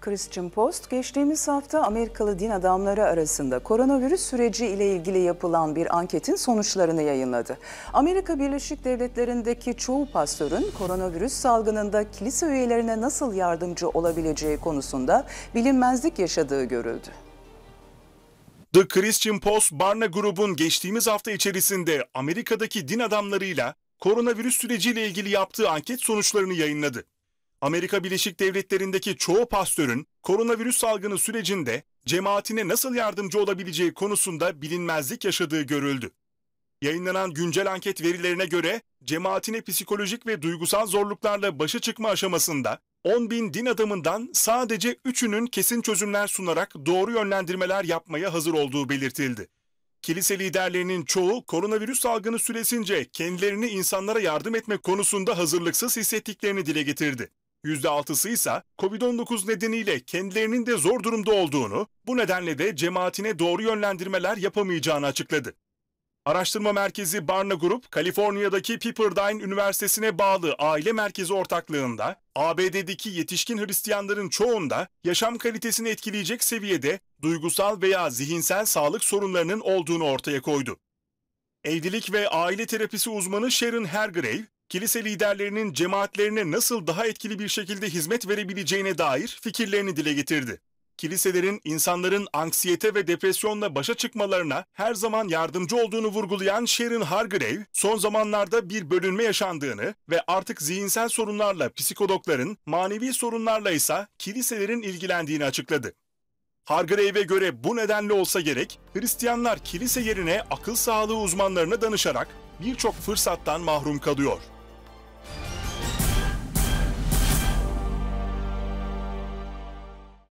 Christian Post, geçtiğimiz hafta Amerikalı din adamları arasında koronavirüs süreci ile ilgili yapılan bir anketin sonuçlarını yayınladı. Amerika Birleşik Devletleri'ndeki çoğu pastörün koronavirüs salgınında kilise üyelerine nasıl yardımcı olabileceği konusunda bilinmezlik yaşadığı görüldü. The Christian Post Barna grubun geçtiğimiz hafta içerisinde Amerika'daki din adamlarıyla koronavirüs süreciyle ilgili yaptığı anket sonuçlarını yayınladı. Amerika Birleşik Devletleri'ndeki çoğu pastörün koronavirüs salgını sürecinde cemaatine nasıl yardımcı olabileceği konusunda bilinmezlik yaşadığı görüldü. Yayınlanan güncel anket verilerine göre cemaatine psikolojik ve duygusal zorluklarla başa çıkma aşamasında 10 bin din adamından sadece 3'ünün kesin çözümler sunarak doğru yönlendirmeler yapmaya hazır olduğu belirtildi. Kilise liderlerinin çoğu koronavirüs salgını süresince kendilerini insanlara yardım etme konusunda hazırlıksız hissettiklerini dile getirdi. %6'sı ise COVID-19 nedeniyle kendilerinin de zor durumda olduğunu, bu nedenle de cemaatine doğru yönlendirmeler yapamayacağını açıkladı. Araştırma merkezi Barna Grup, Kaliforniya'daki Pepperdine Üniversitesi'ne bağlı aile merkezi ortaklığında, ABD'deki yetişkin Hristiyanların çoğunda yaşam kalitesini etkileyecek seviyede duygusal veya zihinsel sağlık sorunlarının olduğunu ortaya koydu. Evlilik ve aile terapisi uzmanı Sharon Hergrave, kilise liderlerinin cemaatlerine nasıl daha etkili bir şekilde hizmet verebileceğine dair fikirlerini dile getirdi. Kiliselerin insanların anksiyete ve depresyonla başa çıkmalarına her zaman yardımcı olduğunu vurgulayan Sharon Hargrave, son zamanlarda bir bölünme yaşandığını ve artık zihinsel sorunlarla psikologların, manevi sorunlarla ise kiliselerin ilgilendiğini açıkladı. Hargrave'e göre bu nedenle olsa gerek, Hristiyanlar kilise yerine akıl sağlığı uzmanlarına danışarak birçok fırsattan mahrum kalıyor.